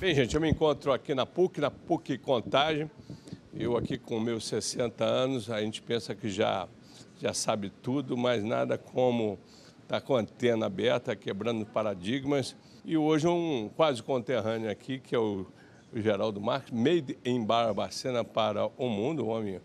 Bem, gente, eu me encontro aqui na PUC, na PUC Contagem. Eu aqui com meus 60 anos, a gente pensa que já, já sabe tudo, mas nada como estar tá com a antena aberta, quebrando paradigmas. E hoje um quase conterrâneo aqui, que é o o Geraldo Marques, made in Barbacena para o mundo, o homem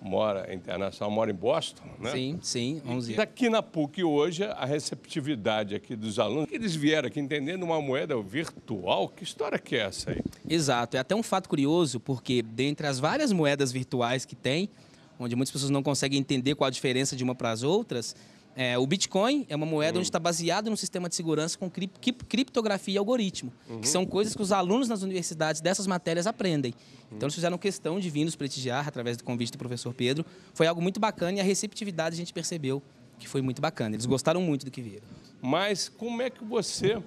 mora internacional, mora em Boston, né? Sim, sim, 11 anos. Daqui na PUC hoje, a receptividade aqui dos alunos, eles vieram aqui entendendo uma moeda virtual, que história que é essa aí? Exato, é até um fato curioso, porque dentre as várias moedas virtuais que tem, onde muitas pessoas não conseguem entender qual a diferença de uma para as outras, é, o Bitcoin é uma moeda uhum. onde hum. está baseado num sistema de segurança com cri criptografia e algoritmo, uhum. que são coisas que os alunos nas universidades dessas matérias aprendem. Uhum. Então, eles fizeram questão de vir nos prestigiar através do convite do professor Pedro. Foi algo muito bacana e a receptividade a gente percebeu que foi muito bacana. Eles gostaram muito do que viram. Mas como é que você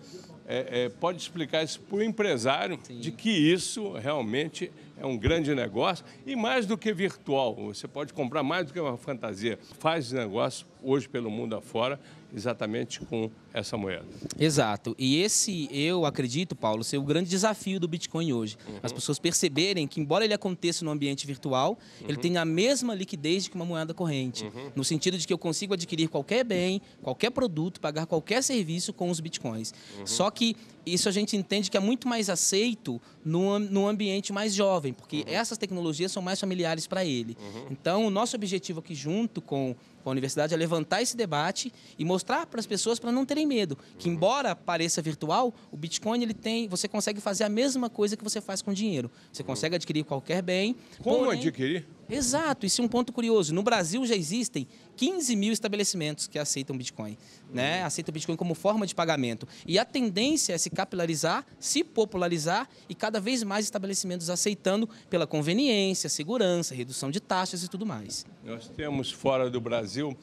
é, é, pode explicar isso para o empresário Sim. de que isso realmente é um grande negócio e mais do que virtual. Você pode comprar mais do que uma fantasia. Faz negócio hoje pelo mundo afora exatamente com essa moeda. Exato. E esse, eu acredito, Paulo, ser o grande desafio do Bitcoin hoje. Uhum. As pessoas perceberem que, embora ele aconteça no ambiente virtual, uhum. ele tem a mesma liquidez que uma moeda corrente. Uhum. No sentido de que eu consigo adquirir qualquer bem, qualquer produto, pagar qualquer serviço com os Bitcoins. Uhum. Só que isso a gente entende que é muito mais aceito no, no ambiente mais jovem, porque uhum. essas tecnologias são mais familiares para ele. Uhum. Então, o nosso objetivo aqui, junto com a universidade, é levantar esse debate e mostrar para as pessoas para não terem medo. Que embora pareça virtual, o Bitcoin ele tem, você consegue fazer a mesma coisa que você faz com dinheiro. Você consegue adquirir qualquer bem. Como porém... adquirir? Exato, isso é um ponto curioso. No Brasil já existem 15 mil estabelecimentos que aceitam Bitcoin, né? Aceitam Bitcoin como forma de pagamento. E a tendência é se capilarizar, se popularizar e cada vez mais estabelecimentos aceitando pela conveniência, segurança, redução de taxas e tudo mais. Nós temos fora do Brasil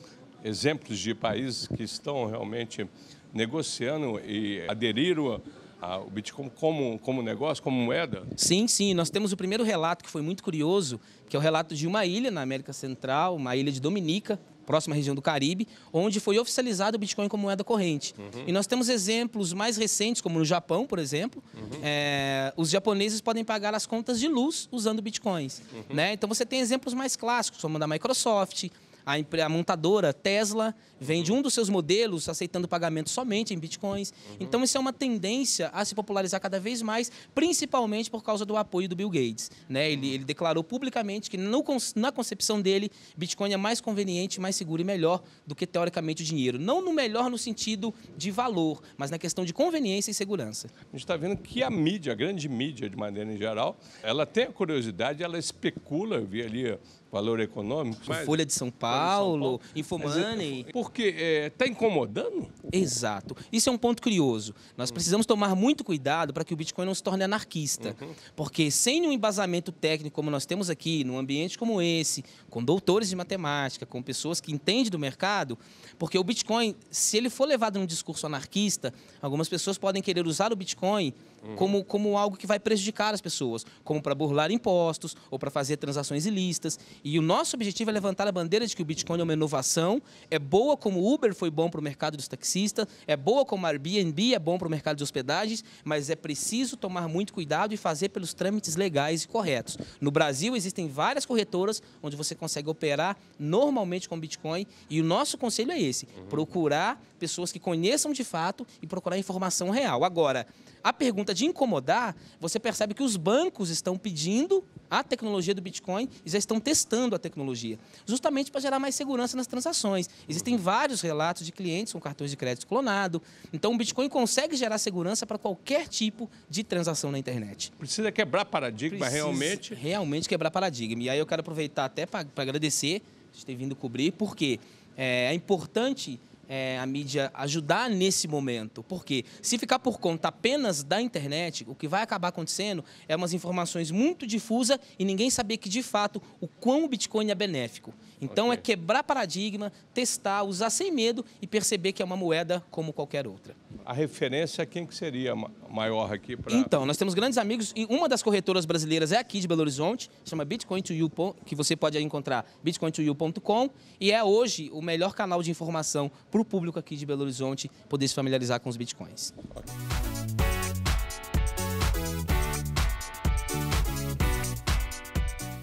exemplos de países que estão realmente negociando e aderiram o Bitcoin como, como negócio, como moeda? Sim, sim. Nós temos o primeiro relato que foi muito curioso, que é o relato de uma ilha na América Central, uma ilha de Dominica, próxima região do Caribe, onde foi oficializado o Bitcoin como moeda corrente. Uhum. E nós temos exemplos mais recentes, como no Japão, por exemplo, uhum. é, os japoneses podem pagar as contas de luz usando Bitcoins. Uhum. Né? Então você tem exemplos mais clássicos, como da Microsoft, a, a montadora Tesla vende uhum. um dos seus modelos aceitando pagamento somente em bitcoins. Uhum. Então, isso é uma tendência a se popularizar cada vez mais, principalmente por causa do apoio do Bill Gates. Né? Ele, uhum. ele declarou publicamente que, no, na concepção dele, Bitcoin é mais conveniente, mais seguro e melhor do que, teoricamente, o dinheiro. Não no melhor no sentido de valor, mas na questão de conveniência e segurança. A gente está vendo que a mídia, a grande mídia, de maneira em geral, ela tem a curiosidade, ela especula, eu vi ali valor econômico. Mas... Folha de São Paulo. Paulo, Infomoney. É porque está é, tá incomodando? Exato. Isso é um ponto curioso. Nós uhum. precisamos tomar muito cuidado para que o Bitcoin não se torne anarquista. Uhum. Porque sem um embasamento técnico como nós temos aqui, num ambiente como esse, com doutores de matemática, com pessoas que entendem do mercado, porque o Bitcoin, se ele for levado num discurso anarquista, algumas pessoas podem querer usar o Bitcoin uhum. como, como algo que vai prejudicar as pessoas, como para burlar impostos ou para fazer transações ilícitas. E o nosso objetivo é levantar a bandeira de que o Bitcoin é uma inovação, é boa como o Uber foi bom para o mercado dos taxistas, é boa como a Airbnb é bom para o mercado de hospedagens, mas é preciso tomar muito cuidado e fazer pelos trâmites legais e corretos. No Brasil existem várias corretoras onde você consegue operar normalmente com Bitcoin e o nosso conselho é esse: uhum. procurar pessoas que conheçam de fato e procurar informação real. Agora, a pergunta de incomodar, você percebe que os bancos estão pedindo a tecnologia do Bitcoin e já estão testando a tecnologia, justamente para gerar mais segurança nas transações. Existem vários relatos de clientes com cartões de crédito clonado. Então, o Bitcoin consegue gerar segurança para qualquer tipo de transação na internet. Precisa quebrar paradigma Precisa realmente? Realmente quebrar paradigma. E aí eu quero aproveitar até para agradecer gente ter vindo cobrir, porque é, é importante é, a mídia ajudar nesse momento. Porque se ficar por conta apenas da internet, o que vai acabar acontecendo é umas informações muito difusas e ninguém saber que, de fato, o quão o Bitcoin é benéfico. Então, é okay. é quebrar paradigma, testar, usar sem medo e perceber que é uma moeda como qualquer outra a referência, é quem que seria maior aqui para... Então, nós temos grandes amigos e uma das corretoras brasileiras é aqui de Belo Horizonte, chama Bitcoin to You, que você pode encontrar bitcointoyou.com e é hoje o melhor canal de informação para o público aqui de Belo Horizonte poder se familiarizar com os bitcoins.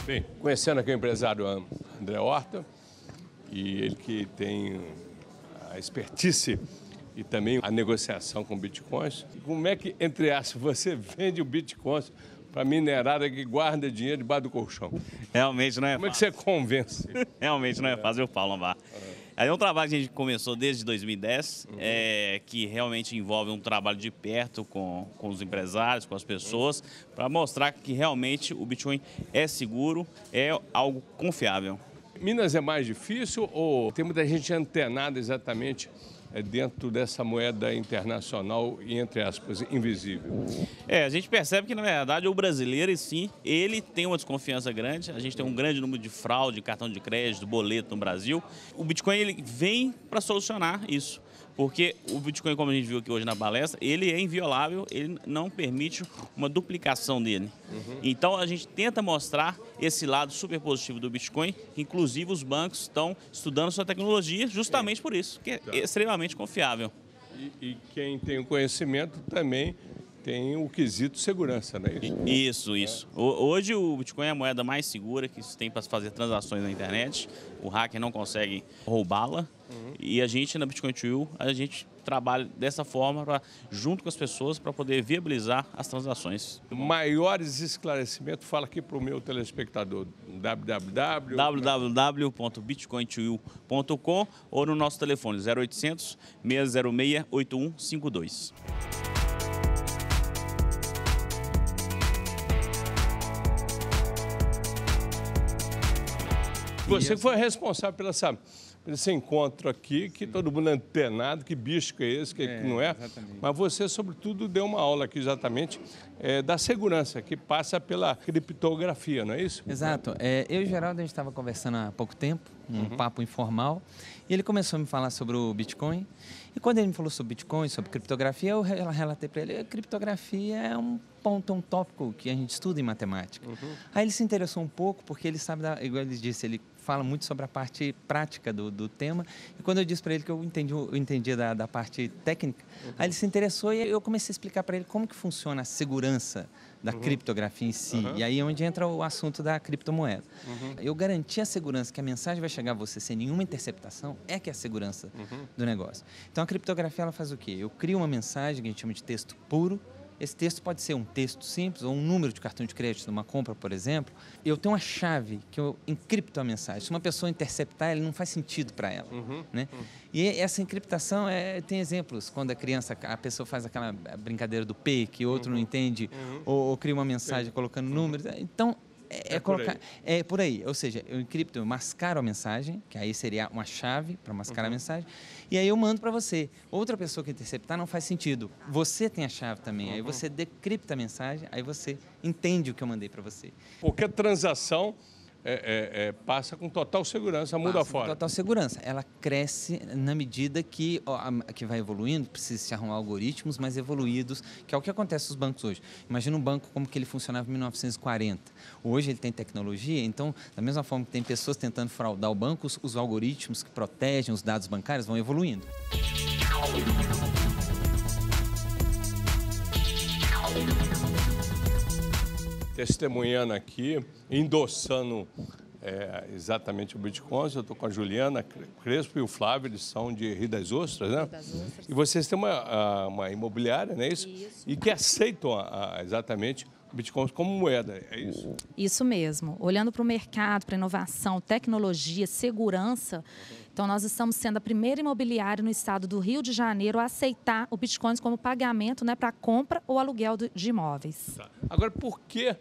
Bem, conhecendo aqui o empresário André Horta, e ele que tem a expertise e também a negociação com bitcoins. Como é que, entre aspas, você vende o bitcoin para minerada que guarda dinheiro debaixo do colchão? Realmente não é Como fácil. é que você convence? Realmente não é fácil, eu falo, Lombar. É. é um trabalho que a gente começou desde 2010, uhum. é, que realmente envolve um trabalho de perto com, com os empresários, com as pessoas, uhum. para mostrar que realmente o Bitcoin é seguro, é algo confiável. Minas é mais difícil ou tem muita gente antenada exatamente é dentro dessa moeda internacional, entre aspas, invisível? É, a gente percebe que, na verdade, o brasileiro, sim, ele tem uma desconfiança grande. A gente tem um grande número de fraude, cartão de crédito, boleto no Brasil. O Bitcoin ele vem para solucionar isso. Porque o Bitcoin, como a gente viu aqui hoje na palestra, ele é inviolável, ele não permite uma duplicação dele. Uhum. Então a gente tenta mostrar esse lado super positivo do Bitcoin, inclusive os bancos estão estudando sua tecnologia justamente é. por isso, que é tá. extremamente confiável. E, e quem tem o conhecimento também tem o quesito segurança, né? isso? Isso, isso. É. Hoje o Bitcoin é a moeda mais segura que se tem para fazer transações na internet. O hacker não consegue roubá-la. E a gente, na Bitcoin Tool, a gente trabalha dessa forma, pra, junto com as pessoas, para poder viabilizar as transações. Tá Maiores esclarecimentos, fala aqui para o meu telespectador, www... ou no nosso telefone, 0800 606 8152. Você foi responsável pela essa esse encontro aqui, que Sim. todo mundo é antenado, que bicho que é esse, que, é, que é, não é. Exatamente. Mas você, sobretudo, deu uma aula aqui exatamente é, da segurança, que passa pela criptografia, não é isso? Exato. É, eu e o Geraldo, a gente estava conversando há pouco tempo, um uhum. papo informal, e ele começou a me falar sobre o Bitcoin. E quando ele me falou sobre Bitcoin, sobre criptografia, eu relatei para ele, a é, criptografia é um ponto, um tópico que a gente estuda em matemática. Uhum. Aí ele se interessou um pouco, porque ele sabe, da, igual ele disse, ele fala muito sobre a parte prática do, do tema. E quando eu disse para ele que eu entendi, eu entendi da, da parte técnica, uhum. aí ele se interessou e eu comecei a explicar para ele como que funciona a segurança da uhum. criptografia em si. Uhum. E aí é onde entra o assunto da criptomoeda. Uhum. Eu garantir a segurança que a mensagem vai chegar a você sem nenhuma interceptação é que é a segurança uhum. do negócio. Então a criptografia ela faz o quê? Eu crio uma mensagem que a gente chama de texto puro, esse texto pode ser um texto simples ou um número de cartão de crédito de uma compra, por exemplo. Eu tenho uma chave que eu encripto a mensagem. Se uma pessoa interceptar, ele não faz sentido para ela. Uhum, né? Uhum. E essa encriptação é, tem exemplos. Quando a criança, a pessoa faz aquela brincadeira do P, que outro uhum, não entende, uhum. ou, ou, cria uma mensagem colocando uhum. números. Então, é, é, é colocar, por é por aí. Ou seja, eu encripto, eu mascaro a mensagem, que aí seria uma chave para mascarar uhum. a mensagem, e aí eu mando para você. Outra pessoa que interceptar não faz sentido. Você tem a chave também. Uhum. Aí você decripta a mensagem, aí você entende o que eu mandei para você. Qualquer transação é, é, é, passa com total segurança muda passa Com total segurança. Ela cresce na medida que, ó, que vai evoluindo, precisa se arrumar algoritmos mais evoluídos, que é o que acontece nos bancos hoje. Imagina um banco como que ele funcionava em 1940. Hoje ele tem tecnologia, então, da mesma forma que tem pessoas tentando fraudar o banco, os, os algoritmos que protegem os dados bancários vão evoluindo. testemunhando aqui, endossando é, exatamente o Bitcoin. Eu estou com a Juliana Crespo e o Flávio, eles são de Rio das Ostras, né? Das Ostras. E vocês têm uma, ah, uma imobiliária, não é isso? isso. E que aceitam a, a, exatamente Bitcoin como moeda, é isso? Isso mesmo. Olhando para o mercado, para inovação, tecnologia, segurança, uhum. então nós estamos sendo a primeira imobiliária no estado do Rio de Janeiro a aceitar o Bitcoin como pagamento né, para compra ou aluguel de imóveis. Tá. Agora, por que é,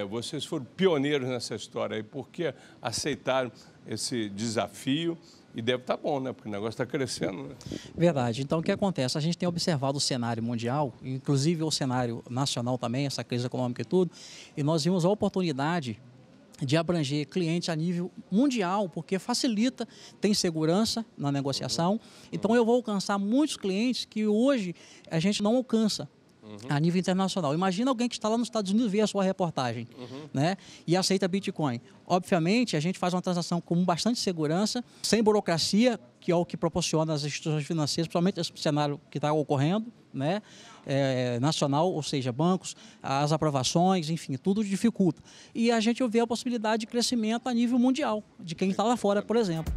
é, vocês foram pioneiros nessa história? E por que aceitaram esse desafio? E deve estar tá bom, né? Porque o negócio está crescendo. Né? Verdade. Então, o que acontece? A gente tem observado o cenário mundial, inclusive o cenário nacional também, essa crise econômica e tudo, e nós vimos a oportunidade de abranger clientes a nível mundial, porque facilita, tem segurança na negociação. Então, eu vou alcançar muitos clientes que hoje a gente não alcança, uhum. a nível internacional. Imagina alguém que está lá nos Estados Unidos ver a sua reportagem uhum. né, e aceita Bitcoin. Obviamente, a gente faz uma transação com bastante segurança, sem burocracia, que é o que proporciona as instituições financeiras, principalmente esse cenário que está ocorrendo, né? É, nacional, ou seja, bancos, as aprovações, enfim, tudo dificulta. E a gente vê a possibilidade de crescimento a nível mundial, de quem está lá fora, por exemplo.